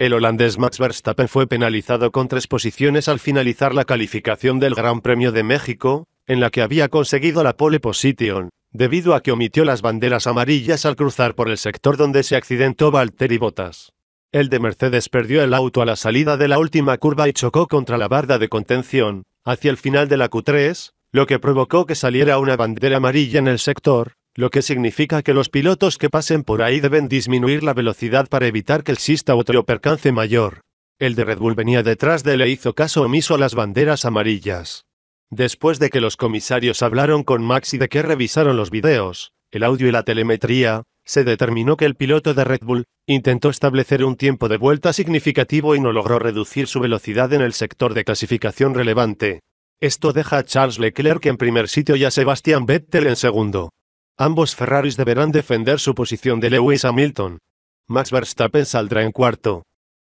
El holandés Max Verstappen fue penalizado con tres posiciones al finalizar la calificación del Gran Premio de México, en la que había conseguido la pole position, debido a que omitió las banderas amarillas al cruzar por el sector donde se accidentó Valtteri Bottas. El de Mercedes perdió el auto a la salida de la última curva y chocó contra la barda de contención, hacia el final de la Q3, lo que provocó que saliera una bandera amarilla en el sector, lo que significa que los pilotos que pasen por ahí deben disminuir la velocidad para evitar que exista otro percance mayor. El de Red Bull venía detrás de él e hizo caso omiso a las banderas amarillas. Después de que los comisarios hablaron con Max y de que revisaron los videos, el audio y la telemetría, se determinó que el piloto de Red Bull intentó establecer un tiempo de vuelta significativo y no logró reducir su velocidad en el sector de clasificación relevante. Esto deja a Charles Leclerc en primer sitio y a Sebastian Vettel en segundo. Ambos Ferraris deberán defender su posición de Lewis Hamilton. Max Verstappen saldrá en cuarto,